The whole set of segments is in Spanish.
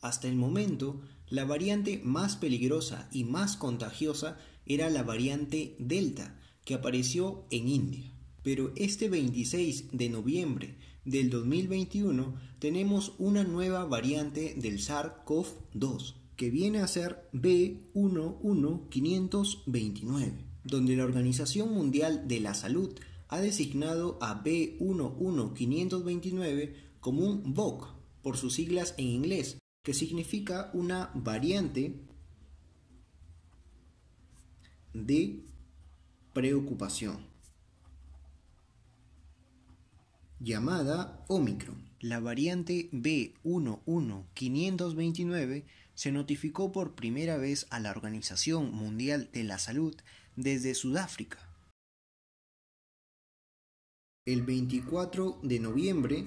Hasta el momento, la variante más peligrosa y más contagiosa era la variante Delta, que apareció en India. Pero este 26 de noviembre del 2021 tenemos una nueva variante del SARS-CoV-2, que viene a ser B11529, donde la Organización Mundial de la Salud ha designado a B11529 como un VOC por sus siglas en inglés, que significa una variante de preocupación llamada Omicron. La variante B11529 se notificó por primera vez a la Organización Mundial de la Salud desde Sudáfrica. El 24 de noviembre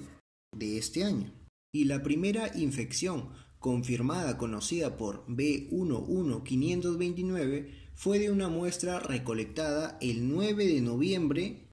de este año. Y la primera infección confirmada conocida por B11529, fue de una muestra recolectada el 9 de noviembre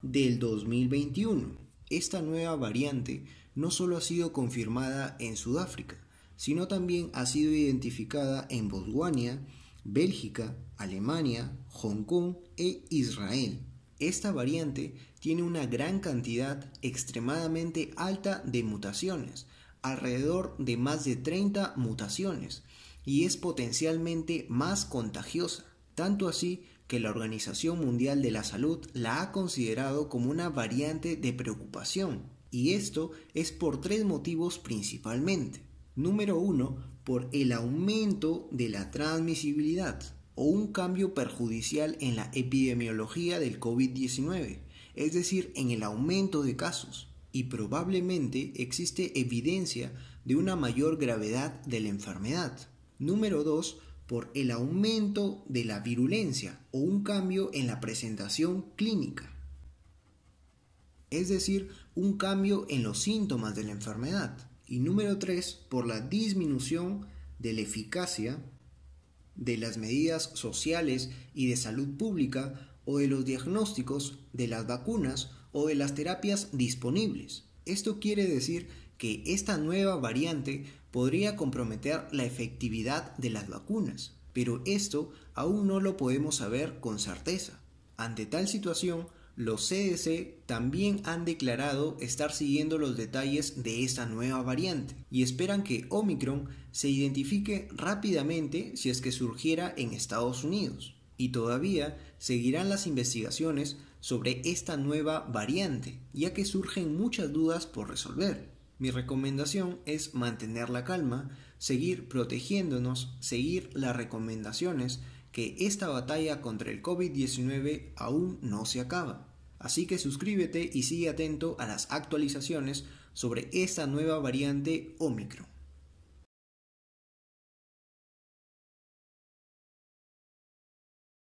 del 2021. Esta nueva variante no solo ha sido confirmada en Sudáfrica, sino también ha sido identificada en Botswana, Bélgica, Alemania, Hong Kong e Israel. Esta variante tiene una gran cantidad extremadamente alta de mutaciones, alrededor de más de 30 mutaciones y es potencialmente más contagiosa, tanto así que la Organización Mundial de la Salud la ha considerado como una variante de preocupación, y esto es por tres motivos principalmente. Número uno, por el aumento de la transmisibilidad o un cambio perjudicial en la epidemiología del COVID-19, es decir, en el aumento de casos y probablemente existe evidencia de una mayor gravedad de la enfermedad. Número dos, Por el aumento de la virulencia o un cambio en la presentación clínica. Es decir, un cambio en los síntomas de la enfermedad. Y número tres, Por la disminución de la eficacia de las medidas sociales y de salud pública o de los diagnósticos de las vacunas o de las terapias disponibles. Esto quiere decir que esta nueva variante podría comprometer la efectividad de las vacunas, pero esto aún no lo podemos saber con certeza. Ante tal situación, los CDC también han declarado estar siguiendo los detalles de esta nueva variante y esperan que Omicron se identifique rápidamente si es que surgiera en Estados Unidos. Y todavía seguirán las investigaciones sobre esta nueva variante, ya que surgen muchas dudas por resolver. Mi recomendación es mantener la calma, seguir protegiéndonos, seguir las recomendaciones, que esta batalla contra el COVID-19 aún no se acaba. Así que suscríbete y sigue atento a las actualizaciones sobre esta nueva variante Omicron.